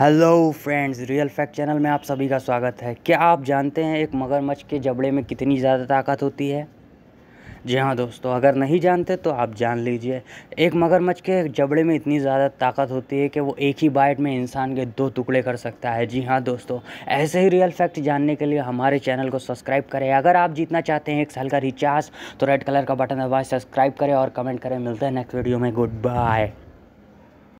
hello friends real fact channel में आप सभी का स्वागत है क्या आप जानते हैं एक मगरमच्छ के जबड़े में कितनी ज़्यादा ताकत होती है जी हाँ दोस्तों अगर नहीं जानते तो आप जान लीजिए एक मगरमच्छ के जबड़े में इतनी ज़्यादा ताकत होती है कि वो एक ही बाइट में इंसान के दो टुकड़े कर सकता है जी हाँ दोस्तों ऐसे ही रियल फैक्ट जानने के लिए हमारे चैनल को सब्सक्राइब करें अगर आप जीतना चाहते हैं एक साल का रिचार्ज तो रेड कलर का बटन दबाए सब्सक्राइब करें और कमेंट करें मिलते हैं नेक्स्ट वीडियो में गुड बाय